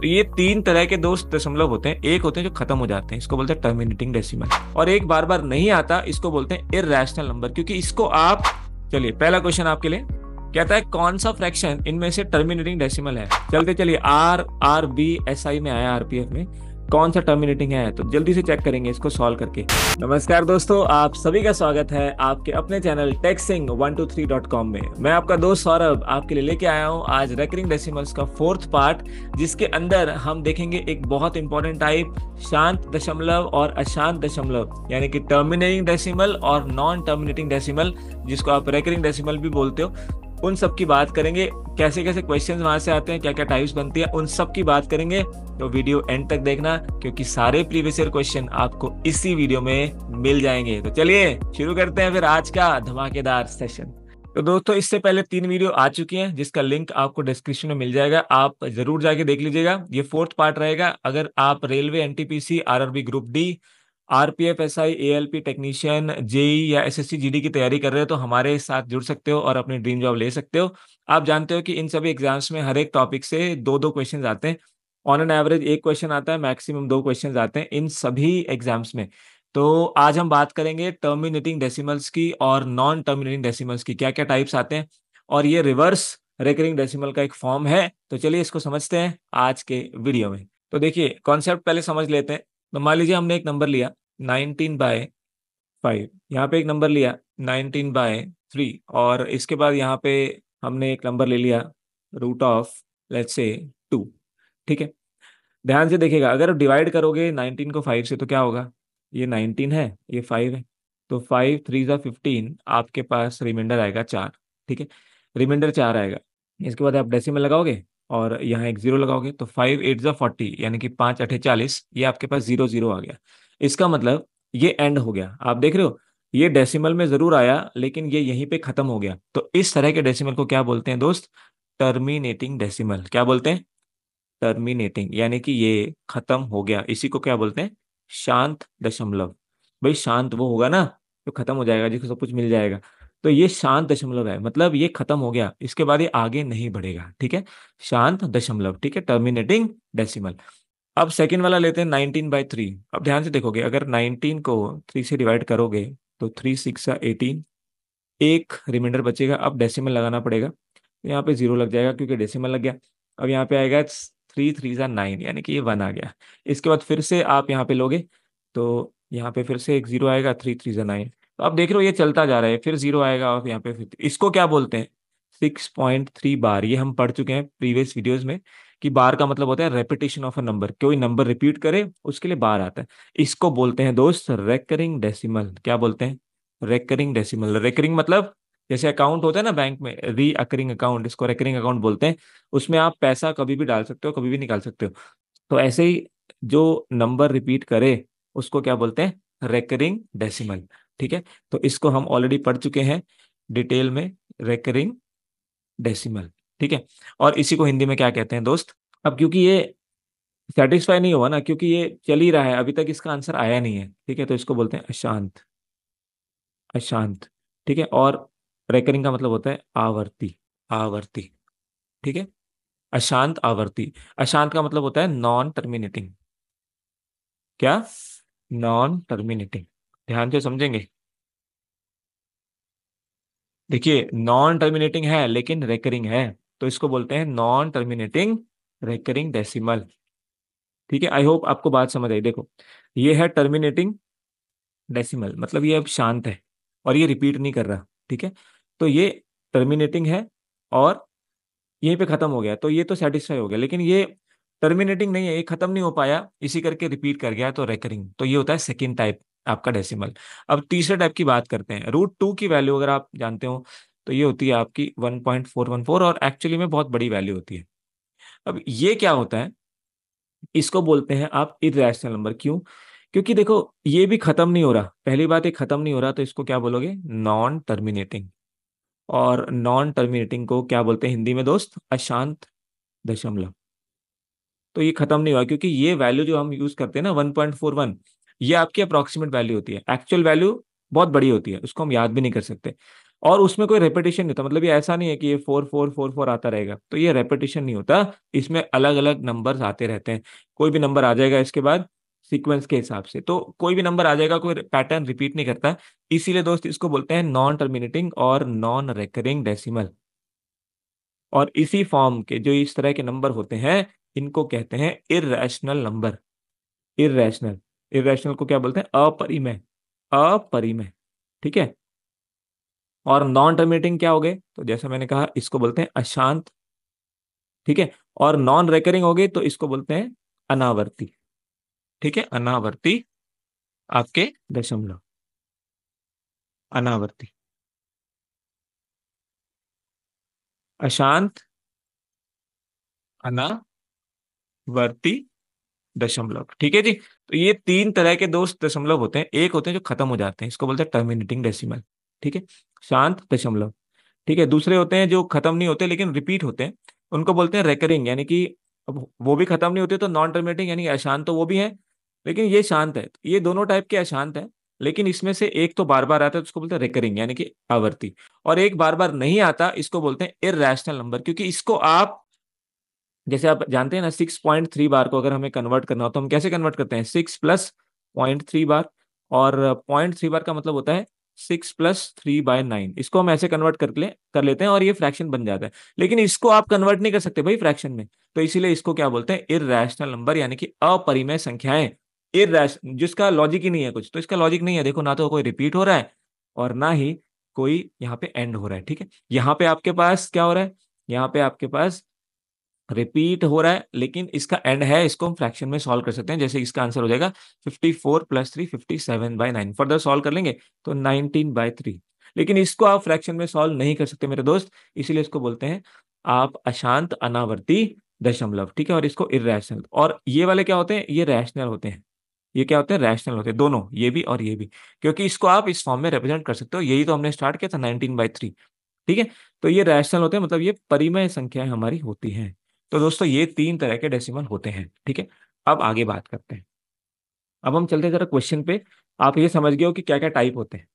तो ये तीन तरह के दो दशमलव होते हैं एक होते हैं जो खत्म हो जाते हैं इसको बोलते हैं टर्मिनेटिंग डेसिमल और एक बार बार नहीं आता इसको बोलते हैं इरेशनल नंबर क्योंकि इसको आप चलिए पहला क्वेश्चन आपके लिए कहता है कौन सा फ्रैक्शन इनमें से टर्मिनेटिंग डेसिमल है चलते चलिए R R B S I में आया आरपीएफ में कौन सा टर्मिनेटिंग है तो जल्दी से चेक करेंगे इसको सॉल्व करके नमस्कार दोस्तों आप सभी का स्वागत है आपके अपने channel Texing one two three dot com में मैं आपका दोस्त सौरभ आपके लिए लेके आया हूँ आज रेकरिंग डेसिमल्स का फोर्थ पार्ट जिसके अंदर हम देखेंगे एक बहुत इंपॉर्टेंट टाइप शांत दशमलव और अशांत दशमलव यानी कि टर्मिनेटिंग डेसिमल और नॉन टर्मिनेटिंग डेसिमल जिसको आप रेकरिंग डेसिमल भी बोलते हो उन सब की बात करेंगे कैसे कैसे क्वेश्चन वहां से आते हैं क्या क्या टाइप्स बनती है उन सब की बात करेंगे तो वीडियो एंड तक देखना क्योंकि सारे प्रीवियस ईयर क्वेश्चन आपको इसी वीडियो में मिल जाएंगे तो चलिए शुरू करते हैं फिर आज का धमाकेदार सेशन तो दोस्तों इससे पहले तीन वीडियो आ चुकी हैं जिसका लिंक आपको डिस्क्रिप्शन में मिल जाएगा आप जरूर जाके देख लीजिएगा ये फोर्थ पार्ट रहेगा अगर आप railway NTPC RRB group D RPF SI ALP technician JE या एसएससी जीडी की तैयारी कर रहे हो तो हमारे साथ जुड़ सकते हो और अपनी ड्रीम जॉब ले सकते हो आप जानते हो कि इन सभी एग्जाम्स में हर एक टॉपिक से दो दो क्वेश्चन आते हैं ऑन एन एवरेज एक क्वेश्चन आता है मैक्सिमम दो क्वेश्चन आते हैं इन सभी एग्जाम्स में तो आज हम बात करेंगे टर्मिनेटिंग डेसिमल्स की और नॉन टर्मिनेटिंग डेसिमल्स की क्या क्या टाइप्स आते हैं और ये रिवर्स रेकरिंग डेसिमल का एक फॉर्म है तो चलिए इसको समझते हैं आज के वीडियो में तो देखिए कॉन्सेप्ट पहले समझ लेते हैं तो मान लीजिए हमने एक नंबर लिया नाइनटीन बाय फाइव यहाँ पे एक नंबर लिया नाइनटीन बाय थ्री और इसके बाद यहाँ पे हमने एक नंबर ले लिया root of let's say two ठीक है ध्यान से देखिएगा अगर डिवाइड करोगे नाइनटीन को फाइव से तो क्या होगा ये नाइनटीन है ये फाइव है तो फाइव थ्री जो फिफ्टीन आपके पास रिमाइंडर आएगा चार ठीक है रिमाइंडर चार आएगा इसके बाद आप में लगाओगे और यहाँ एक जीरो लगाओगे तो फाइव एट जो फोर्टी यानी कि पाँच अठे चालीस ये आपके पास जीरो जीरो आ गया इसका मतलब ये एंड हो गया आप देख रहे हो ये डेसिमल में जरूर आया लेकिन ये यहीं पे खत्म हो गया तो इस तरह के डेसिमल को क्या बोलते हैं दोस्त टर्मिनेटिंग डेसिमल क्या बोलते हैं टर्मिनेटिंग यानी कि ये खत्म हो गया इसी को क्या बोलते हैं शांत दशमलव भाई शांत वो होगा ना जो खत्म हो जाएगा जिसको सब कुछ मिल जाएगा तो ये शांत दशमलव है मतलब ये खत्म हो गया इसके बाद ये आगे नहीं बढ़ेगा ठीक है शांत दशमलव ठीक है टर्मिनेटिंग डेसिमल अब सेकेंड वाला लेते हैं नाइनटीन बाई थ्री अब ध्यान से देखोगे अगर नाइनटीन को थ्री से डिवाइड करोगे तो थ्री सिक्स एटीन एक रिमाइंडर बचेगा अब डेसिमल लगाना पड़ेगा तो यहाँ पे जीरो लग जाएगा क्योंकि डेसिमल लग गया अब यहाँ पे आएगा थ्री थ्री ज़ा नाइन यानी कि ये वन आ गया इसके बाद फिर से आप यहाँ पे लोगे तो यहाँ पे फिर से एक जीरो आएगा थ्री थ्री ज़ा नाइन तो आप देख रहे हो ये चलता जा रहा है फिर जीरो आएगा और यहाँ पे फिर इसको क्या बोलते हैं सिक्स पॉइंट थ्री बार ये हम पढ़ चुके हैं प्रीवियस वीडियोज में कि बार का मतलब होता है रेपिटेशन ऑफ अ नंबर कोई नंबर रिपीट करे उसके लिए बार आता है इसको बोलते हैं दोस्त रेकरिंग डेसिमल क्या बोलते हैं रेकरिंग डेसिमल रेकरिंग मतलब जैसे अकाउंट होता है ना बैंक में री अकरिंग अकाउंट इसको रेकरिंग अकाउंट बोलते हैं उसमें आप पैसा कभी भी डाल सकते हो कभी भी निकाल सकते हो तो ऐसे ही जो नंबर रिपीट करे उसको क्या बोलते हैं रेकरिंग डेसिमल ठीक है तो इसको हम ऑलरेडी पढ़ चुके हैं डिटेल में रेकरिंग डेसिमल ठीक है और इसी को हिंदी में क्या कहते हैं दोस्त अब क्योंकि ये सेटिस्फाई नहीं हुआ ना क्योंकि ये चल ही रहा है अभी तक इसका आंसर आया नहीं है ठीक है तो इसको बोलते हैं अशांत अशांत ठीक है और रेकरिंग का मतलब होता है आवर्ती आवर्ती ठीक है अशांत आवर्ती अशांत का मतलब होता है नॉन टर्मिनेटिंग क्या नॉन टर्मिनेटिंग ध्यान से समझेंगे देखिए नॉन टर्मिनेटिंग है लेकिन रेकरिंग है तो इसको बोलते हैं नॉन टर्मिनेटिंग रेकरिंग डेसिमल ठीक है आई होप आपको बात समझ आई देखो ये है टर्मिनेटिंग डेसिमल मतलब ये अब शांत है और ये रिपीट नहीं कर रहा ठीक है तो ये टर्मिनेटिंग है और यहीं पे खत्म हो गया तो ये तो सेटिस्फाई हो गया लेकिन ये टर्मिनेटिंग नहीं है ये खत्म नहीं हो पाया इसी करके रिपीट कर गया तो रेकरिंग तो ये होता है सेकेंड टाइप आपका डेसिमल अब तीसरे टाइप की बात करते हैं रूट टू की वैल्यू अगर आप जानते हो तो ये होती है आपकी 1.414 और एक्चुअली में बहुत बड़ी वैल्यू होती है अब ये क्या होता है इसको बोलते हैं आप इरेशनल नंबर क्यों क्योंकि देखो ये भी खत्म नहीं हो रहा पहली बात ये खत्म नहीं हो रहा तो इसको क्या बोलोगे नॉन टर्मिनेटिंग और नॉन टर्मिनेटिंग को क्या बोलते हैं हिंदी में दोस्त अशांत दशमलव तो ये खत्म नहीं हुआ क्योंकि ये वैल्यू जो हम यूज करते हैं ना 1.41 ये आपकी अप्रोक्सीमेट वैल्यू होती है एक्चुअल वैल्यू बहुत बड़ी होती है उसको हम याद भी नहीं कर सकते और उसमें कोई रेपिटेशन नहीं होता मतलब ये ऐसा नहीं है कि ये फोर फोर फोर फोर आता रहेगा तो ये रेपिटेशन नहीं होता इसमें अलग अलग नंबर्स आते रहते हैं कोई भी नंबर आ जाएगा इसके बाद सीक्वेंस के हिसाब से तो कोई भी नंबर आ जाएगा कोई पैटर्न रिपीट नहीं करता इसीलिए दोस्त इसको बोलते हैं नॉन टर्मिनेटिंग और नॉन रेकरिंग डेसिमल और इसी फॉर्म के जो इस तरह के नंबर होते हैं इनको कहते हैं इरेशनल नंबर इरेशनल इरेशनल को क्या बोलते हैं अपरिमय अपरिमय ठीक है और नॉन टर्मिनेटिंग क्या हो गए तो जैसे मैंने कहा इसको बोलते हैं अशांत ठीक है और नॉन रेकरिंग हो गई तो इसको बोलते हैं अनावर्ती ठीक है अनावर्ती आपके दशमलव अनावर्ती अशांत अनावर्ती दशमलव ठीक है जी तो ये तीन तरह के दोष दशमलव होते हैं एक होते हैं जो खत्म हो जाते हैं इसको बोलते हैं टर्मिनेटिंग डेसिमल ठीक है शांत दशमलव ठीक है दूसरे होते हैं जो खत्म नहीं होते लेकिन रिपीट होते हैं उनको बोलते हैं रेकरिंग यानी कि अब वो भी खत्म नहीं होते तो नॉन टर्मिनेटिंग यानी अशांत तो वो भी है लेकिन ये शांत है ये दोनों टाइप के अशांत है लेकिन इसमें से एक तो बार बार आता है तो उसको बोलते हैं रेकरिंग यानी कि आवर्ती और एक बार बार नहीं आता इसको बोलते हैं इरेशनल नंबर क्योंकि इसको आप जैसे आप जानते हैं ना सिक्स पॉइंट थ्री बार को अगर हमें कन्वर्ट करना हो तो हम कैसे कन्वर्ट करते हैं six plus point three bar और पॉइंट थ्री बार का मतलब होता है six plus three by nine इसको हम ऐसे कन्वर्ट कर ले कर लेते हैं और ये फ्रैक्शन बन जाता है लेकिन इसको आप कन्वर्ट नहीं कर सकते भाई फ्रैक्शन में तो इसीलिए इसको क्या बोलते हैं इरेशनल नंबर यानी कि अपरिमय संख्याएं इरेश जिसका लॉजिक ही नहीं है कुछ तो इसका लॉजिक नहीं है देखो ना तो कोई रिपीट हो रहा है और ना ही कोई यहाँ पे एंड हो रहा है ठीक है यहाँ पे आपके पास क्या हो रहा है यहाँ पे आपके पास रिपीट हो रहा है लेकिन इसका एंड है इसको हम फ्रैक्शन में सॉल्व कर सकते हैं जैसे इसका आंसर हो जाएगा 54 four plus three fifty seven by nine further solve कर लेंगे तो 19 बाई थ्री लेकिन इसको आप फ्रैक्शन में सॉल्व नहीं कर सकते मेरे दोस्त इसीलिए इसको बोलते हैं आप अशांत अनावर्ती दशमलव ठीक है और इसको इरेशनल और ये वाले क्या होते हैं ये रैशनल होते हैं ये क्या होते हैं रैशनल होते हैं दोनों ये भी और ये भी क्योंकि इसको आप इस फॉर्म में रिप्रेजेंट कर सकते हो यही तो हमने स्टार्ट किया था नाइनटीन बाई थ्री ठीक है तो ये रैशनल होते हैं मतलब ये परिमय संख्याएं हमारी होती हैं तो दोस्तों ये तीन तरह के डेसिमल होते हैं ठीक है अब आगे बात करते हैं अब हम चलते जरा क्वेश्चन पे आप ये समझ गए हो कि क्या क्या टाइप होते हैं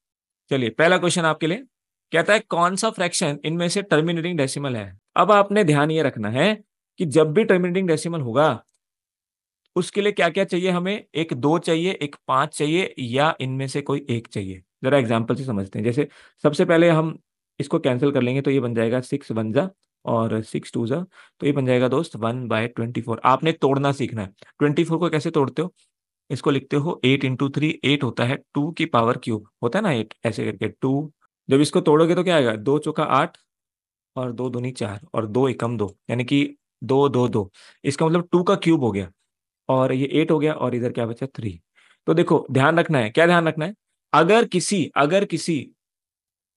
चलिए पहला क्वेश्चन आपके लिए कहता है कौन सा फ्रैक्शन इनमें से टर्मिनेटिंग डेसिमल है अब आपने ध्यान ये रखना है कि जब भी टर्मिनेटिंग डेसिमल होगा उसके लिए क्या क्या चाहिए हमें एक दो चाहिए एक पांच चाहिए या इनमें से कोई एक चाहिए जरा एग्जाम्पल से समझते हैं जैसे सबसे पहले हम इसको कैंसिल कर लेंगे तो ये बन जाएगा सिक्स वन जा और सिक्स टू ज़ा तो ये बन जाएगा दोस्त वन बाय ट्वेंटी फोर आपने तोड़ना सीखना है ट्वेंटी फोर को कैसे तोड़ते हो इसको लिखते हो एट इंटू थ्री एट होता है टू की पावर क्यूब होता है ना एट ऐसे करके टू जब इसको तोड़ोगे तो क्या आएगा दो चौका आठ और दो दूनी चार और दो एकम दो यानी कि दो दो दो इसका मतलब टू का क्यूब हो गया और ये एट हो गया और इधर क्या बचा थ्री तो देखो ध्यान रखना है क्या ध्यान रखना है अगर किसी अगर किसी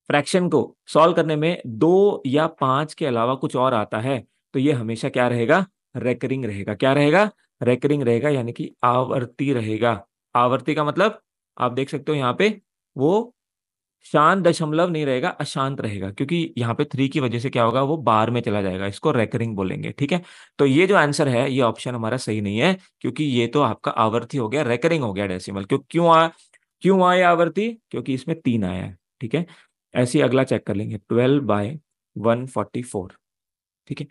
फ्रैक्शन को सॉल्व करने में दो या पांच के अलावा कुछ और आता है तो ये हमेशा क्या रहेगा रेकरिंग रहेगा क्या रहेगा रेकरिंग रहेगा यानी कि आवर्ती रहेगा आवर्ती का मतलब आप देख सकते हो यहाँ पे वो शांत दशमलव नहीं रहेगा अशांत रहेगा क्योंकि यहाँ पे थ्री की वजह से क्या होगा वो बार में चला जाएगा इसको रेकरिंग बोलेंगे ठीक है तो ये जो आंसर है ये ऑप्शन हमारा सही नहीं है क्योंकि ये तो आपका आवर्ती हो गया रेकरिंग हो गया डेसिमल क्यों क्यों आ क्यों आया आवर्ती क्योंकि इसमें तीन आया है ठीक है ऐसे अगला चेक कर लेंगे twelve by one forty four ठीक है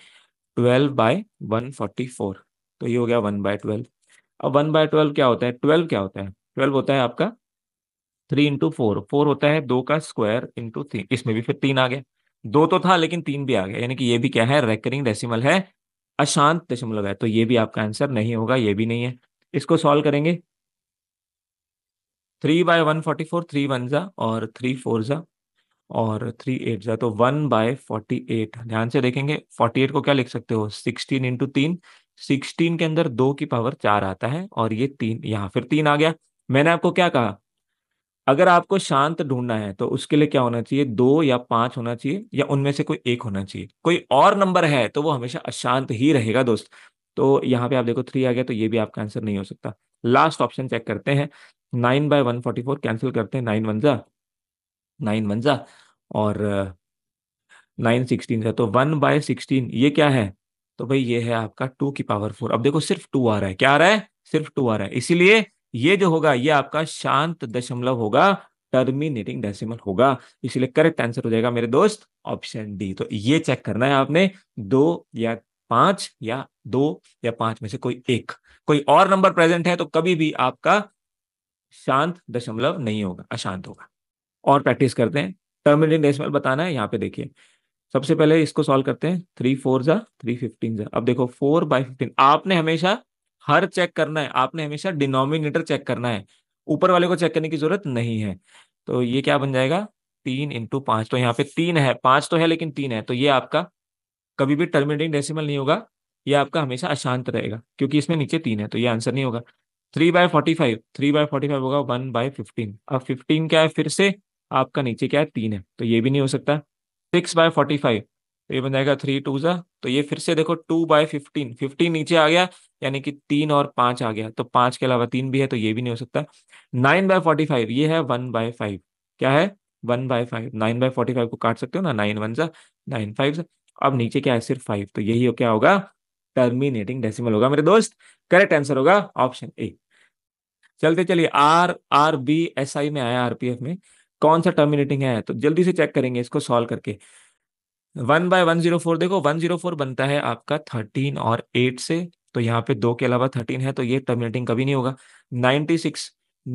twelve by one forty four तो ये हो गया वन बाय ट्वेल्व अब वन बाय ट्वेल्व क्या होता है ट्वेल्व क्या होता है ट्वेल्व होता है आपका थ्री इंटू फोर फोर होता है दो का स्क्वायर इंटू थ्री इसमें भी फिर तीन आ गया दो तो था लेकिन तीन भी आ गया यानी कि ये भी क्या है रेकरिंग डेसिमल है अशांत दशमलव है तो ये भी आपका आंसर नहीं होगा ये भी नहीं है इसको सॉल्व करेंगे three by one forty four three one जा और थ्री फोर जा और थ्री एट जाए तो वन बाय फोर्टी एट ध्यान से देखेंगे फोर्टी एट को क्या लिख सकते हो सिक्सटीन इंटू तीन सिक्सटीन के अंदर दो की पावर चार आता है और ये तीन यहाँ फिर तीन आ गया मैंने आपको क्या कहा अगर आपको शांत ढूंढना है तो उसके लिए क्या होना चाहिए दो या पांच होना चाहिए या उनमें से कोई एक होना चाहिए कोई और नंबर है तो वो हमेशा अशांत ही रहेगा दोस्त तो यहाँ पे आप देखो थ्री आ गया तो ये भी आपका आंसर नहीं हो सकता लास्ट ऑप्शन चेक करते हैं nine by one forty four cancel करते हैं नाइन वन जा नाइन वन जा और नाइन सिक्सटीन है तो वन बाय सिक्सटीन ये क्या है तो भाई ये है आपका टू की पावर फोर अब देखो सिर्फ टू आ रहा है क्या आ रहा है सिर्फ टू आ रहा है इसीलिए ये जो होगा ये आपका शांत दशमलव होगा टर्मिनेटिंग डेसिमल होगा इसलिए करेक्ट आंसर हो जाएगा मेरे दोस्त ऑप्शन डी तो ये चेक करना है आपने दो या पांच या दो या पांच में से कोई एक कोई और नंबर प्रेजेंट है तो कभी भी आपका शांत दशमलव नहीं होगा अशांत होगा और प्रैक्टिस करते हैं टर्मिनेटिंग डेसिमल बताना है यहाँ पे देखिए सबसे पहले इसको सॉल्व करते हैं थ्री फोर जा थ्री फिफ्टीन जा अब देखो फोर बाय फिफ्टीन आपने हमेशा हर चेक करना है आपने हमेशा डिनोमिनेटर चेक करना है ऊपर वाले को चेक करने की जरूरत नहीं है तो ये क्या बन जाएगा तीन इंटू पांच तो यहाँ पे तीन है पांच तो है लेकिन तीन है तो ये आपका कभी भी टर्मिनेटिंग डेसिमल नहीं होगा ये आपका हमेशा अशांत रहेगा क्योंकि इसमें नीचे तीन है तो ये आंसर नहीं होगा three by forty five three by forty five होगा वन बाय फिफ्टीन अब फिफ्टीन क्या है फिर से आपका नीचे क्या है तीन है तो ये भी नहीं हो सकता सिक्स बाय फोर्टी फाइव तो ये बन जाएगा थ्री टू ज़ा तो ये फिर से देखो टू बाय फिफ्टीन फिफ्टीन नीचे आ गया यानी कि तीन और पांच आ गया तो पांच के अलावा तीन भी है तो ये भी नहीं हो सकता नाइन बाय फोर्टी फाइव ये है वन बाय फाइव क्या है one by five nine by forty five को काट सकते हो ना नाइन वन ज़ा नाइन फाइव ज़ा अब नीचे क्या है सिर्फ फाइव तो यही हो क्या होगा टर्मिनेटिंग डेसिमल होगा मेरे दोस्त करेक्ट आंसर होगा ऑप्शन ए चलते चलिए R R B S I में आया आरपीएफ में कौन सा टर्मिनेटिंग है तो जल्दी से चेक करेंगे इसको सॉल्व करके one by one zero four देखो वन जीरो फोर बनता है आपका थर्टीन और एट से तो यहाँ पे दो के अलावा थर्टीन है तो ये टर्मिनेटिंग कभी नहीं होगा नाइनटी सिक्स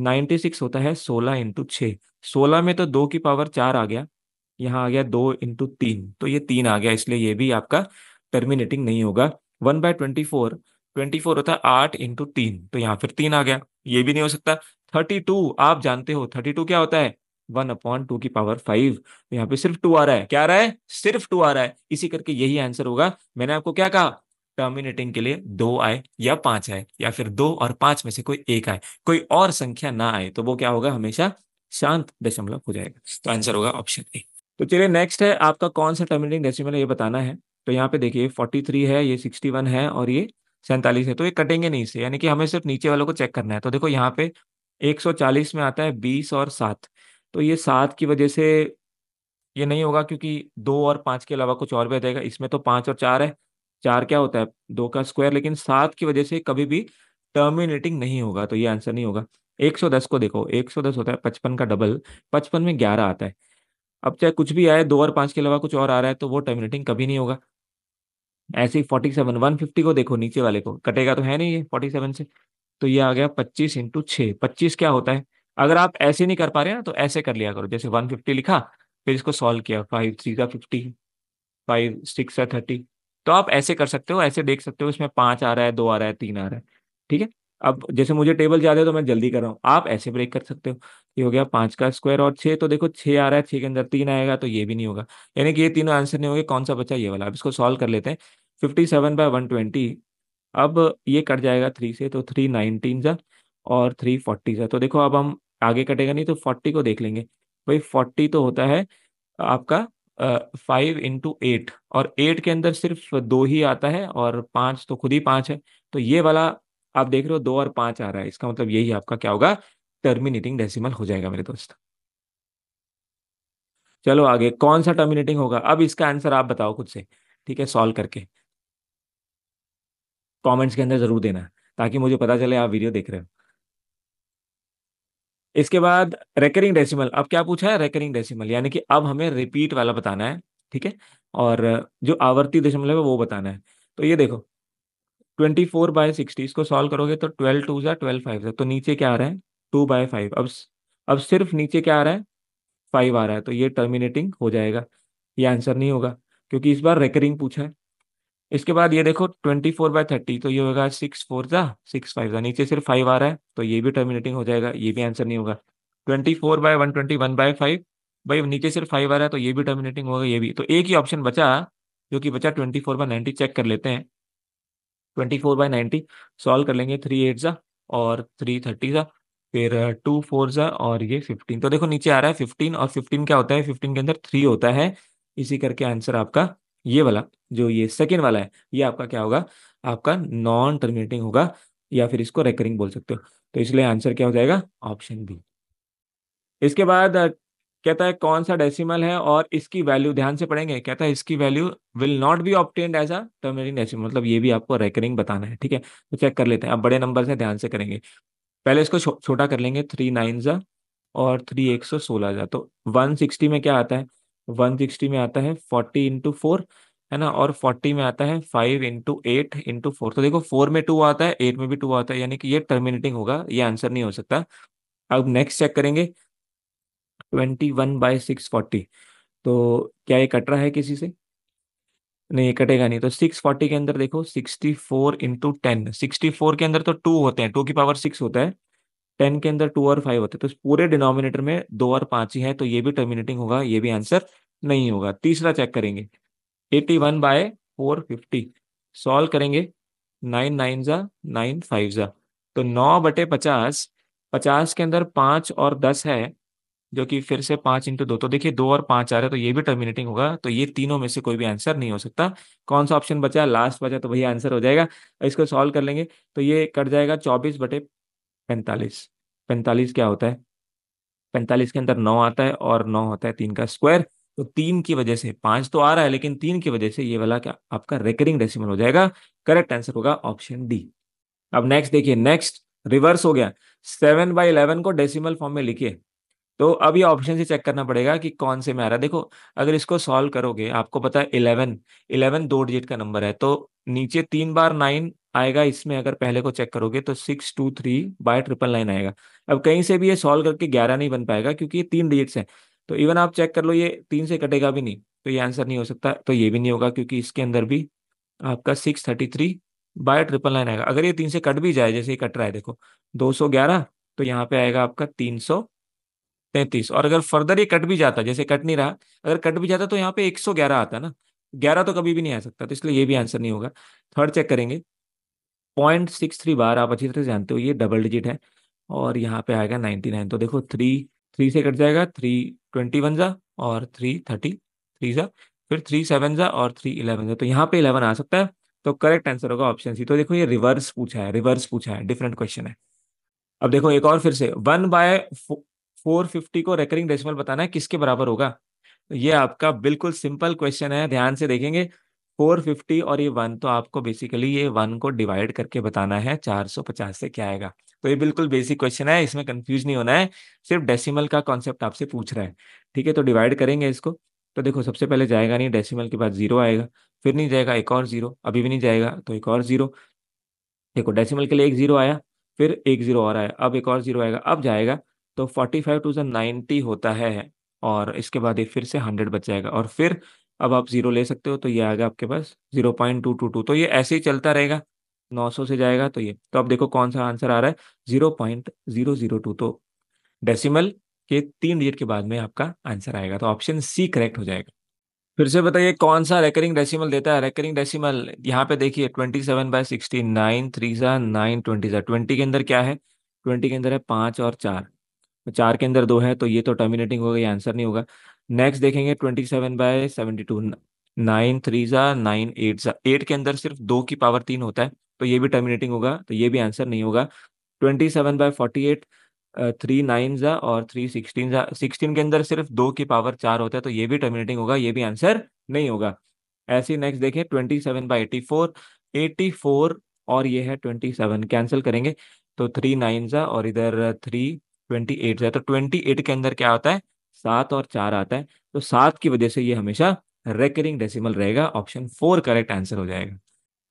नाइनटी सिक्स होता है सोलह इंटू छः सोलह में तो दो की पावर चार आ गया यहाँ आ गया दो इंटू तीन तो ये तीन आ गया इसलिए ये भी आपका टर्मिनेटिंग नहीं होगा one by twenty four twenty four होता है आठ इंटू तीन तो यहाँ फिर तीन आ गया ये भी नहीं हो सकता थर्टी टू आप जानते हो थर्टी टू क्या होता है वन अपॉन टू की पावर फाइव तो यहाँ पे सिर्फ टू आ रहा है क्या आ रहा है सिर्फ टू आ रहा है इसी करके यही आंसर होगा मैंने आपको क्या कहा टर्मिनेटिंग के लिए दो आए या पांच आए या फिर दो और पांच में से कोई एक आए कोई और संख्या ना आए तो वो क्या होगा हमेशा शांत दशमलव हो जाएगा तो आंसर होगा ऑप्शन ए तो चलिए नेक्स्ट है आपका कौन सा टर्मिनेटिंग डेसिमल ये बताना है तो यहाँ पे देखिए फोर्टी थ्री है ये सिक्सटी वन है और ये सैंतालीस है तो ये कटेंगे नहीं से यानी कि हमें सिर्फ नीचे वालों को चेक करना है तो देखो यहाँ पे 140 में आता है 20 और सात तो ये सात की वजह से ये नहीं होगा क्योंकि दो और पाँच के अलावा कुछ और भी जाएगा इसमें तो पाँच और चार है चार क्या होता है दो का स्क्वायर लेकिन सात की वजह से कभी भी टर्मिनेटिंग नहीं होगा तो ये आंसर नहीं होगा 110 को देखो 110 होता है पचपन का डबल पचपन में ग्यारह आता है अब चाहे कुछ भी आए दो और पाँच के अलावा कुछ और आ रहा है तो वो टर्मिनेटिंग कभी नहीं होगा ऐसे ही फोर्टी सेवन वन फिफ्टी को देखो नीचे वाले को कटेगा तो है नहीं ये फोर्टी सेवन से तो ये आ गया पच्चीस इंटू छः पच्चीस क्या होता है अगर आप ऐसे नहीं कर पा रहे ना तो ऐसे कर लिया करो जैसे 150 लिखा फिर इसको सॉल्व किया फाइव थ्री का फिफ्टी फाइव सिक्स का थर्टी तो आप ऐसे कर सकते हो ऐसे देख सकते हो इसमें पांच आ रहा है दो आ रहा है तीन आ रहा है ठीक है अब जैसे मुझे टेबल ज्यादा है तो मैं जल्दी कर रहा हूँ आप ऐसे ब्रेक कर सकते हो ये हो गया पांच का स्क्वायर और छह तो देखो छह आ रहा है छह के अंदर तीन आएगा तो ये भी नहीं होगा यानी कि ये तीनों आंसर नहीं होगा कौन सा बचा ये वाला अब इसको सॉल्व कर लेते हैं fifty seven by one twenty अब ये कट जाएगा थ्री से तो थ्री नाइनटीन जा और थ्री फोर्टी का तो देखो अब हम आगे कटेगा नहीं तो फोर्टी को देख लेंगे भाई फोर्टी तो होता है आपका फाइव इंटू एट और एट के अंदर सिर्फ दो ही आता है और पांच तो खुद ही पांच है तो ये वाला आप देख रहे हो दो और पांच आ रहा है इसका मतलब यही आपका क्या होगा टर्मिनेटिंग डेसिमल हो जाएगा मेरे दोस्त चलो आगे कौन सा टर्मिनेटिंग होगा अब इसका आंसर आप बताओ खुद से ठीक है सॉल्व करके कमेंट्स के अंदर जरूर देना ताकि मुझे पता चले आप वीडियो देख रहे हो इसके बाद रेकरिंग डेसिमल अब क्या पूछा है रेकरिंग डेसिमल यानी कि अब हमें रिपीट वाला बताना है ठीक है और जो आवर्ती दशमलव है वो बताना है तो ये देखो ट्वेंटी फोर बाय सिक्सटी इसको सॉल्व करोगे तो ट्वेल्व टू जै ट्वेल्व फाइव है तो नीचे क्या आ रहा है टू बाय फाइव अब अब सिर्फ नीचे क्या आ रहा है फाइव आ रहा है तो ये टर्मिनेटिंग हो जाएगा ये आंसर नहीं होगा क्योंकि इस बार रेकरिंग पूछा है इसके बाद ये देखो ट्वेंटी फोर बाय थर्टी तो ये होगा सिक्स फोर जा सिक्स फाइव जा नीचे सिर्फ फाइव आ रहा है तो ये भी टर्मिनेटिंग हो जाएगा ये भी आंसर नहीं होगा twenty four by one twenty one by five भाई नीचे सिर्फ फाइव आ रहा है तो ये भी टर्मिनेटिंग होगा ये भी तो एक ही ऑप्शन बचा जो कि बचा twenty four by ninety check कर लेते हैं twenty four by ninety solve कर लेंगे थ्री एट जा और थ्री थर्टी जा फिर टू फोर जा और ये फिफ्टीन तो देखो नीचे आ रहा है फिफ्टीन और फिफ्टीन क्या होता है फिफ्टीन के अंदर थ्री होता है इसी करके आंसर आपका ये वाला जो ये सेकेंड वाला है ये आपका क्या होगा आपका नॉन टर्मिनेटिंग होगा या फिर इसको रेकरिंग बोल सकते हो तो इसलिए आंसर क्या हो जाएगा ऑप्शन बी इसके बाद कहता है कौन सा डेसिमल है और इसकी वैल्यू ध्यान से पढ़ेंगे कहता है इसकी value will not be obtained as a terminating decimal मतलब ये भी आपको रेकरिंग बताना है ठीक है तो चेक कर लेते हैं अब बड़े नंबर से ध्यान से करेंगे पहले इसको छोटा कर लेंगे थ्री नाइन जा और थ्री एक सौ सोलह जा तो वन सिक्सटी में क्या आता है वन सिक्सटी में आता है फोर्टी इंटू फोर है ना और फोर्टी में आता है five into eight into four तो देखो फोर में टू आता है एट में भी टू आता है यानी कि ये टर्मिनेटिंग होगा ये आंसर नहीं हो सकता अब नेक्स्ट चेक करेंगे twenty one by six forty तो क्या ये कट रहा है किसी से नहीं ये कटेगा नहीं तो सिक्स फोर्टी के अंदर देखो sixty four into ten sixty four के अंदर तो टू होते हैं टू की पावर सिक्स होता है टेन के अंदर टू और फाइव होते तो पूरे डिनोमिनेटर में दो और पांच ही है तो ये भी टर्मिनेटिंग होगा ये भी आंसर नहीं होगा तीसरा चेक करेंगे eighty one by four fifty solve करेंगे नाइन नाइन जा नाइन फाइव जा तो नौ बटे पचास पचास के अंदर पांच और दस है जो कि फिर से पांच इंटू दो तो देखिए दो और पांच आ रहे तो ये भी टर्मिनेटिंग होगा तो ये तीनों में से कोई भी आंसर नहीं हो सकता कौन सा ऑप्शन बचा लास्ट बचा तो वही आंसर हो जाएगा इसको सॉल्व कर लेंगे तो ये कट जाएगा चौबीस बटे पैंतालीस पैंतालीस क्या होता है पैंतालीस के अंदर नौ आता है और नौ होता है तीन का स्क्वायर तो तीन की वजह से पांच तो आ रहा है लेकिन तीन की वजह से ये वाला क्या आपका रिकरिंग डेसिमल हो जाएगा करेक्ट आंसर होगा ऑप्शन डी अब नेक्स्ट देखिए नेक्स्ट रिवर्स हो गया सेवन बाई इलेवन को डेसिमल फॉर्म में लिखिए तो अब ये ऑप्शन से चेक करना पड़ेगा कि कौन से में आ रहा है देखो अगर इसको सॉल्व करोगे आपको पता है इलेवन इलेवन दो डिजिट का नंबर है तो नीचे तीन बार नाइन आएगा इसमें अगर पहले को चेक करोगे तो six two three by triple nine आएगा अब कहीं से भी ये सॉल्व करके ग्यारह नहीं बन पाएगा क्योंकि ये तीन डिजिट्स हैं तो इवन आप चेक कर लो ये तीन से कटेगा भी नहीं तो ये आंसर नहीं हो सकता तो ये भी नहीं होगा क्योंकि इसके अंदर भी आपका six thirty three by triple nine आएगा अगर ये तीन से कट भी जाए जैसे ये कट रहा है देखो दो सौ ग्यारह तो यहाँ पे आएगा आपका तीन सौ तैतीस और अगर फर्दर ये कट भी जाता जैसे कट नहीं रहा अगर कट भी जाता तो यहाँ पे ग्यारह आता ना ग्यारह तो कभी भी नहीं आ सकता तो इसलिए ये भी आंसर नहीं होगा थर्ड चेक करेंगे पॉइंट सिक्स थ्री बार आप अच्छी तरह से जानते हो ये डबल डिजिट है और यहाँ पे आएगा नाइनटी नाइन तो देखो थ्री थ्री से कट जाएगा थ्री ट्वेंटी वन जा और थ्री थर्टी थ्री जा फिर थ्री सेवन जा और थ्री इलेवन जा तो यहाँ पे इलेवन आ सकता है तो करेक्ट आंसर होगा ऑप्शन सी तो देखो ये रिवर्स पूछा है रिवर्स पूछा है डिफरेंट क्वेश्चन है अब देखो एक और फिर से वन बाय फोर फिफ्टी को रेकरिंग डेसिमल बताना है किसके बराबर होगा ये आपका बिल्कुल सिंपल क्वेश्चन है ध्यान से देखेंगे फोर फिफ्टी और ये वन तो आपको बेसिकली ये वन को डिवाइड करके बताना है चार सौ पचास से क्या आएगा तो ये बिल्कुल बेसिक क्वेश्चन है इसमें कंफ्यूज नहीं होना है सिर्फ डेसिमल का कॉन्सेप्ट आपसे पूछ रहा है ठीक है तो डिवाइड करेंगे इसको तो देखो सबसे पहले जाएगा नहीं डेसीमल के बाद जीरो आएगा फिर नहीं जाएगा एक और जीरो अभी भी नहीं जाएगा तो एक और जीरो देखो डेसीमल के लिए एक जीरो आया फिर एक जीरो और आया अब एक और जीरो आएगा अब जाएगा तो फोर्टी फाइव टू ज़ा नाइन्टी होता है और इसके बाद ये फिर से हंड्रेड बच जाएगा और फिर अब आप ज़ीरो ले सकते हो तो ये आएगा आपके पास zero point two two two तो ये ऐसे ही चलता रहेगा नौ सौ से जाएगा तो ये तो अब देखो कौन सा आंसर आ रहा है zero point zero zero two तो डेसिमल के तीन डिजिट के बाद में आपका आंसर आएगा तो ऑप्शन सी करेक्ट हो जाएगा फिर से बताइए कौन सा रेकरिंग डेसिमल देता है रेकरिंग डेसिमल यहाँ पे देखिए twenty seven by sixty nine three सा नाइन ट्वेंटी ट्वेंटी के अंदर क्या है ट्वेंटी के अंदर है पाँच और चार चार के अंदर दो है तो ये तो टर्मिनेटिंग होगा ये आंसर नहीं होगा नेक्स्ट देखेंगे twenty seven by seventy two nine three जा नाइन एट जा एट के अंदर सिर्फ दो की पावर तीन होता है तो ये भी टर्मिनेटिंग होगा तो ये भी आंसर नहीं होगा twenty seven by forty eight three nine जा और थ्री सिक्सटीन जा सिक्सटीन के अंदर सिर्फ दो की पावर चार होता है तो ये भी टर्मिनेटिंग होगा ये भी आंसर नहीं होगा ऐसे नेक्स्ट देखें twenty seven by eighty four eighty four और ये है ट्वेंटी सेवन कैंसिल करेंगे तो थ्री नाइन जा और इधर थ्री ट्वेंटी एट से तो ट्वेंटी एट के अंदर क्या होता है सात और चार आता है तो सात की वजह से ये हमेशा रेकरिंग डेसिमल रहेगा ऑप्शन फोर करेक्ट आंसर हो जाएगा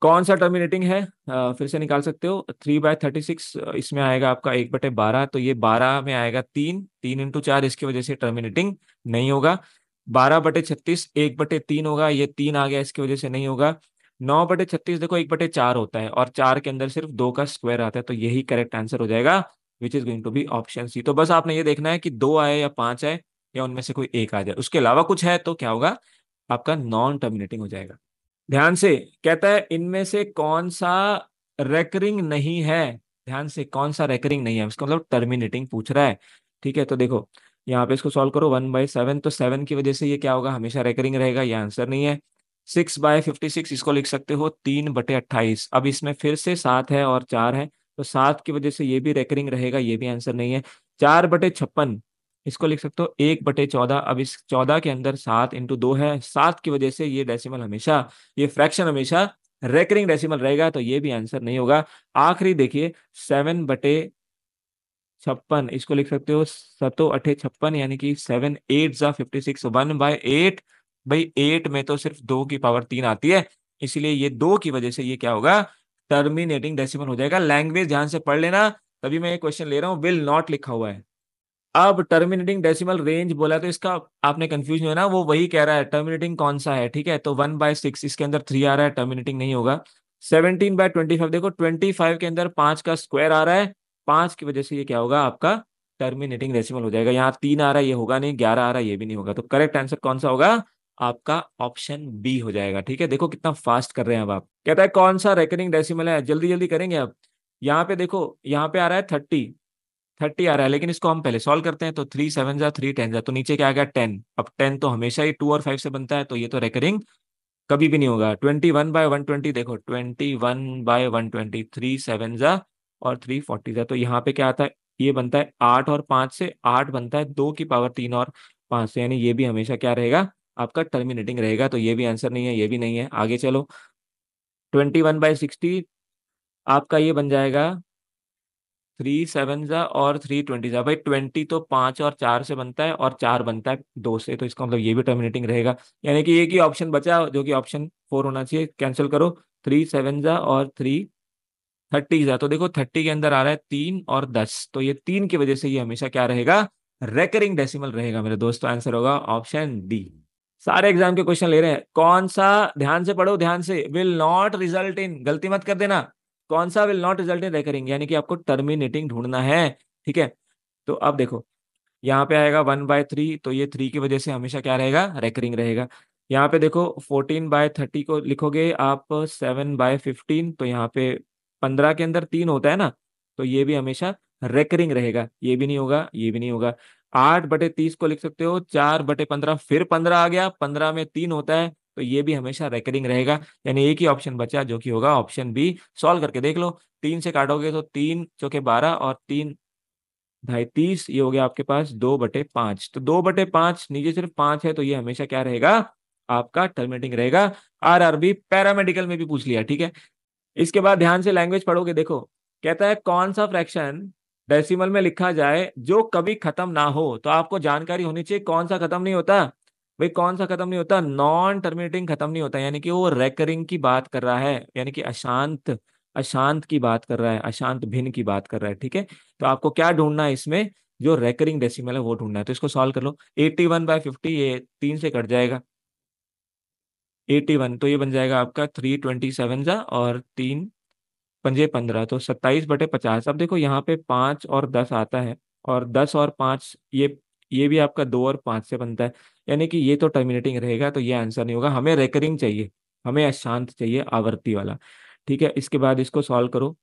कौन सा टर्मिनेटिंग है आ, फिर से निकाल सकते हो थ्री बाय थर्टी सिक्स इसमें आएगा आपका एक बटे बारह तो ये बारह में आएगा तीन तीन इंटू चार इसकी वजह से टर्मिनेटिंग नहीं होगा बारह बटे छत्तीस एक बटे तीन होगा ये तीन आ गया इसकी वजह से नहीं होगा नौ बटे छत्तीस देखो एक बटे चार होता है और चार के अंदर सिर्फ दो का स्क्वायर आता है तो यही करेक्ट आंसर हो जाएगा which is going to be option C तो बस आपने ये देखना है कि दो आए या पांच आए या उनमें से कोई एक आ जाए उसके अलावा कुछ है तो क्या होगा आपका नॉन टर्मिनेटिंग हो जाएगा ध्यान से कहता है इनमें से कौन सा रेकरिंग नहीं है ध्यान से कौन सा रेकरिंग नहीं है इसका मतलब टर्मिनेटिंग पूछ रहा है ठीक है तो देखो यहाँ पे इसको सॉल्व करो वन बाई सेवन तो सेवन की वजह से ये क्या होगा हमेशा रेकरिंग रहेगा ये आंसर नहीं है सिक्स बाय फिफ्टी सिक्स इसको लिख सकते हो तीन बटे अट्ठाईस अब इसमें फिर से सात है और चार है तो सात की वजह से ये भी रेकरिंग रहेगा ये भी आंसर नहीं है चार बटे छप्पन इसको लिख सकते हो एक बटे चौदह अब इस चौदह के अंदर सात इंटू दो है सात की वजह से ये डेसिमल हमेशा ये फ्रैक्शन हमेशा रेकरिंग डेसिमल रहेगा तो ये भी आंसर नहीं होगा आखिरी देखिए सेवन बटे छप्पन इसको लिख सकते हो सतो अठे छप्पन यानी कि सेवन एट जा fifty six one by eight भाई एट में तो सिर्फ दो की पावर तीन आती है इसलिए ये दो की वजह से ये क्या होगा टर्मिनेटिंग डेसिमल हो जाएगा लैंग्वेज ध्यान से पढ़ लेना तभी मैं ये क्वेश्चन ले रहा हूँ विल नॉट लिखा हुआ है अब टर्मिनेटिंग डेसिमल रेंज बोला तो इसका आपने कंफ्यूजन है ना वो वही कह रहा है टर्मिनेटिंग कौन सा है ठीक है तो वन बाय सिक्स इसके अंदर थ्री आ रहा है टर्मिनेटिंग नहीं होगा सेवनटीन बाय ट्वेंटी फाइव देखो ट्वेंटी फाइव के अंदर पांच का स्क्वायर आ रहा है पांच की वजह से ये क्या होगा आपका टर्मिनेटिंग डेसिमल हो जाएगा यहाँ तीन आ रहा है ये होगा नहीं ग्यारह आ रहा है ये भी नहीं होगा तो करेक्ट आंसर कौन सा होगा आपका ऑप्शन बी हो जाएगा ठीक है देखो कितना फास्ट कर रहे हैं अब आप कहता है कौन सा रेकनिंग डेसिमल है जल्दी जल्दी करेंगे आप यहाँ पे देखो यहाँ पे आ रहा है थर्टी थर्टी आ रहा है लेकिन इसको हम पहले सॉल्व करते हैं तो थ्री सेवन जा थ्री टेन जा तो नीचे क्या आ गया टेन अब टेन तो हमेशा ही टू और फाइव से बनता है तो ये तो रेकरिंग कभी भी नहीं होगा twenty one by one twenty देखो twenty one by one twenty three seven जा और थ्री फोर्टी जा तो यहाँ पे क्या आता है ये बनता है आठ और पांच से आठ बनता है दो की पावर तीन और पांच से यानी ये भी हमेशा क्या रहेगा आपका टर्मिनेटिंग रहेगा तो ये भी आंसर नहीं है ये भी नहीं है आगे चलो ट्वेंटी वन बाई सिक्सटी आपका ये बन जाएगा थ्री सेवन जा और थ्री ट्वेंटी जा भाई ट्वेंटी तो पांच और चार से बनता है और चार बनता है दो से तो इसका मतलब ये भी टर्मिनेटिंग रहेगा यानी कि एक ही ऑप्शन बचा जो कि ऑप्शन फोर होना चाहिए कैंसिल करो थ्री सेवन जा और थ्री थर्टी जा तो देखो थर्टी के अंदर आ रहा है तीन और दस तो ये तीन की वजह से ये हमेशा क्या रहेगा रेकरिंग डेसिमल रहेगा मेरे दोस्तों तो आंसर होगा ऑप्शन डी सारे एग्जाम के क्वेश्चन ले रहे हैं कौन सा ध्यान से पढ़ो ध्यान से विल नॉट रिजल्ट इन गलती मत कर देना कौन सा will not result in recurring यानी कि आपको टर्मिनेटिंग ढूंढना है ठीक है तो अब देखो यहाँ पे आएगा वन बाय थ्री तो ये थ्री की वजह से हमेशा क्या रहेगा रेकरिंग रहेगा यहाँ पे देखो फोर्टीन बाय थर्टी को लिखोगे आप सेवन बाय फिफ्टीन तो यहाँ पे पंद्रह के अंदर तीन होता है ना तो ये भी हमेशा रेकरिंग रहेगा ये भी नहीं होगा ये भी नहीं होगा आठ बटे तीस को लिख सकते हो चार बटे पंद्रह फिर पंद्रह आ गया पंद्रह में तीन होता है तो ये भी हमेशा रेकरिंग रहेगा यानी एक ही ऑप्शन बचा जो कि होगा ऑप्शन बी सॉल्व करके देख लो तीन से काटोगे तो तीन चौके बारह और तीन ढाई तीस ये हो गया आपके पास दो बटे पांच तो दो बटे पांच नीचे सिर्फ पांच है तो ये हमेशा क्या रहेगा आपका टर्मिनेटिंग रहेगा आर आरबी पैरामेडिकल में भी पूछ लिया ठीक है इसके बाद ध्यान से लैंग्वेज पढ़ोगे देखो कहता है कौन सा फ्रैक्शन डेसिमल में लिखा जाए जो कभी खत्म ना हो तो आपको जानकारी होनी चाहिए कौन सा खत्म नहीं होता भाई कौन सा खत्म नहीं होता नॉन टर्मिनेटिंग खत्म नहीं होता यानी कि वो रेकरिंग की बात कर रहा है यानी कि अशांत अशांत की बात कर रहा है अशांत भिन्न की बात कर रहा है ठीक है तो आपको क्या ढूंढना है इसमें जो रेकरिंग डेसिमल है वो ढूंढना है तो इसको सॉल्व कर लो एट्टी वन बाय फिफ्टी ये तीन से कट जाएगा एट्टी वन तो ये बन जाएगा आपका थ्री ट्वेंटी सेवन जा और तीन पंजे पंद्रह तो सत्ताईस बटे पचास अब देखो यहाँ पे पाँच और दस आता है और दस और पाँच ये ये भी आपका दो और पाँच से बनता है यानी कि ये तो टर्मिनेटिंग रहेगा तो ये आंसर नहीं होगा हमें रेकरिंग चाहिए हमें अशांत चाहिए आवर्ती वाला ठीक है इसके बाद इसको सॉल्व करो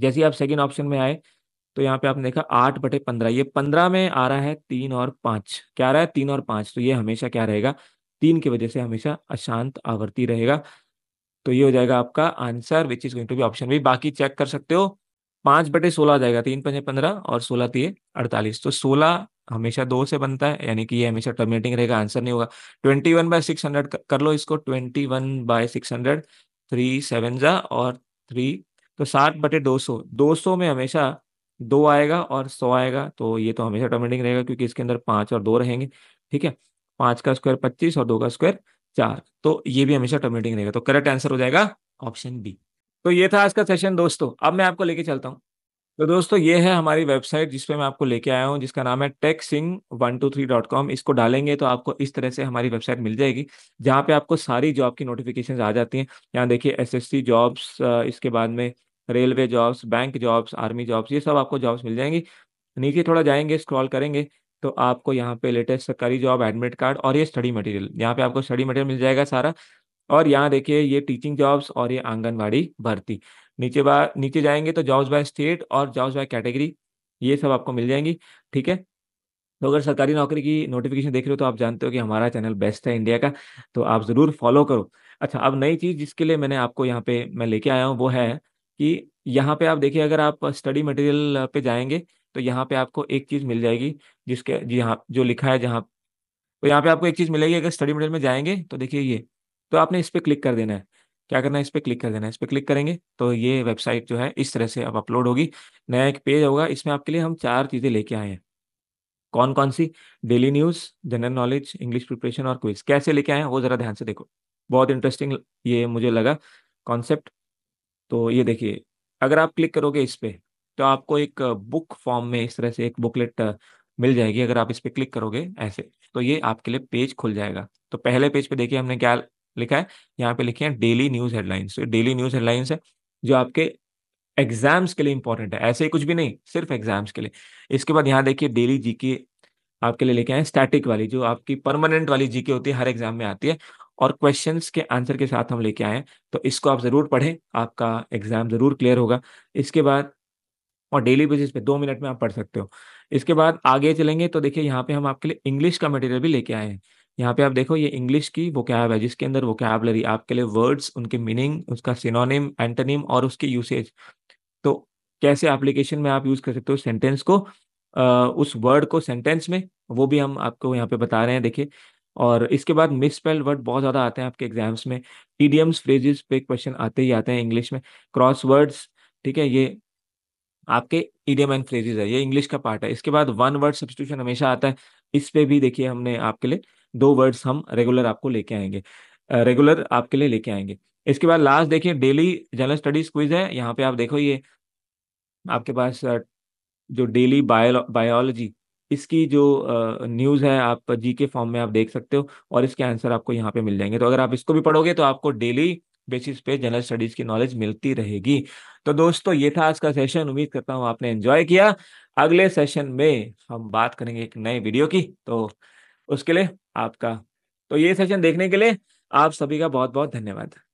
जैसे आप सेकेंड ऑप्शन में आए तो यहाँ पे आपने देखा आठ बटे पंद्रह ये पंद्रह में आ रहा है तीन और पाँच क्या आ रहा है तीन और पाँच तो ये हमेशा क्या रहेगा तीन की वजह से हमेशा अशांत आवर्ती रहेगा तो ये हो जाएगा आपका answer which is going to be option B बाकी चेक कर सकते हो पांच बटे सोलह जाएगा तीन पंजे पंद्रह और सोलह तीय तो अड़तालीस तो सोलह हमेशा दो से बनता है यानी कि ये हमेशा टर्मिनेटिंग रहेगा आंसर नहीं होगा twenty one by six hundred कर लो इसको twenty one by six hundred three seven जा और थ्री तो साठ बटे दो सौ दो सौ में हमेशा दो आएगा और सौ आएगा तो ये तो हमेशा टर्मिनेटिंग रहेगा क्योंकि इसके अंदर पांच और दो रहेंगे ठीक है पांच का स्क्वायर पच्चीस और दो का स्क्वायर चार तो ये भी हमेशा टर्मिनेटिंग रहेगा तो करेक्ट आंसर हो जाएगा ऑप्शन बी तो ये था आज का सेशन दोस्तों अब मैं आपको लेके चलता हूँ तो दोस्तों ये है हमारी वेबसाइट जिसपे मैं आपको लेके आया हूँ जिसका नाम है tech Singh one two three dot com इसको डालेंगे तो आपको इस तरह से हमारी वेबसाइट मिल जाएगी जहाँ पे आपको सारी जॉब की नोटिफिकेशन आ जाती हैं यहाँ देखिए एस एस सी जॉब्स इसके बाद में railway jobs bank jobs army jobs ये सब आपको जॉब्स मिल जाएंगी नीचे थोड़ा जाएंगे स्क्रॉल करेंगे तो आपको यहाँ पे लेटेस्ट सरकारी जॉब एडमिट कार्ड और ये स्टडी मटेरियल यहाँ पे आपको स्टडी मटेरियल मिल जाएगा सारा और यहाँ देखिए ये टीचिंग जॉब्स और ये आंगनबाड़ी भर्ती नीचे बा नीचे जाएंगे तो जॉब्स बाय स्टेट और जॉब्स बाय कैटेगरी ये सब आपको मिल जाएंगी ठीक है तो अगर सरकारी नौकरी की नोटिफिकेशन देख रहे हो तो आप जानते हो कि हमारा चैनल बेस्ट है इंडिया का तो आप ज़रूर फॉलो करो अच्छा अब नई चीज़ जिसके लिए मैंने आपको यहाँ पे मैं लेके आया हूँ वो है कि यहाँ पे आप देखिए अगर आप स्टडी मटेरियल पे जाएंगे तो यहाँ पे आपको एक चीज मिल जाएगी जिसके यहाँ जो लिखा है जहाँ तो यहाँ पे आपको एक चीज मिलेगी अगर स्टडी मटेरियल में जाएंगे तो देखिए ये तो आपने इस पर क्लिक कर देना है क्या करना है इस पर क्लिक कर देना है इस पर क्लिक करेंगे तो ये वेबसाइट जो है इस तरह से अब अपलोड होगी नया एक पेज होगा इसमें आपके लिए हम चार चीज़ें लेके आए हैं कौन कौन सी daily news general knowledge English preparation और क्विज कैसे लेके आए हैं वो ज़रा ध्यान से देखो बहुत इंटरेस्टिंग ये मुझे लगा कॉन्सेप्ट तो ये देखिए अगर आप क्लिक करोगे इस पर तो आपको एक बुक फॉर्म में इस तरह से एक बुकलेट मिल जाएगी अगर आप इस पर क्लिक करोगे ऐसे तो ये आपके लिए पेज खुल जाएगा तो पहले पेज पे देखिए हमने क्या लिखा है यहाँ पे लिखे हैं डेली न्यूज हेडलाइंस तो डेली न्यूज हेडलाइंस है जो आपके एग्जाम्स के लिए इंपॉर्टेंट है ऐसे ही कुछ भी नहीं सिर्फ एग्जाम्स के लिए इसके बाद यहाँ देखिए डेली जीके आपके लिए लिखे आए स्टैटिक वाली जो आपकी परमानेंट वाली जीके होती है हर एग्जाम में आती है और क्वेश्चंस के आंसर के साथ हम लेके आए तो इसको आप जरूर पढ़ें आपका एग्जाम जरूर क्लियर होगा इसके बाद और डेली बेसिस पे दो मिनट में आप पढ़ सकते हो इसके बाद आगे चलेंगे तो देखिए यहाँ पे हम आपके लिए इंग्लिश का मटेरियल भी लेके आए हैं यहाँ पे आप देखो ये इंग्लिश की वो है जिसके अंदर वो आपके लिए वर्ड्स उनके मीनिंग उसका सिनोनिम एंटोनिम और उसके यूसेज तो कैसे एप्लीकेशन में आप यूज कर सकते हो सेंटेंस को आ, उस वर्ड को सेंटेंस में वो भी हम आपको यहाँ पे बता रहे हैं देखिए और इसके बाद स्पेल्ड वर्ड बहुत ज़्यादा आते हैं आपके एग्जाम्स में ईडियम्स फ्रेजेस पे क्वेश्चन आते ही आते हैं इंग्लिश में क्रॉस वर्ड्स ठीक है ये आपके इडियम एंड फ्रेजेज है ये इंग्लिश का पार्ट है इसके बाद वन वर्ड सब्सिट्यूशन हमेशा आता है इस पे भी देखिए हमने आपके लिए दो वर्ड्स हम रेगुलर आपको लेके आएंगे रेगुलर आपके लिए लेके आएंगे इसके बाद लास्ट देखिए डेली जनरल स्टडीज क्विज है यहाँ पे आप देखो ये आपके पास जो डेली बायोलॉजी इसकी जो न्यूज़ है आप जी के फॉर्म में आप देख सकते हो और इसके आंसर आपको यहाँ पे मिल जाएंगे तो अगर आप इसको भी पढ़ोगे तो आपको डेली बेसिस पे जनरल स्टडीज की नॉलेज मिलती रहेगी तो दोस्तों ये था आज का सेशन उम्मीद करता हूँ आपने एंजॉय किया अगले सेशन में हम बात करेंगे एक नए वीडियो की तो उसके लिए आपका तो ये सेशन देखने के लिए आप सभी का बहुत बहुत धन्यवाद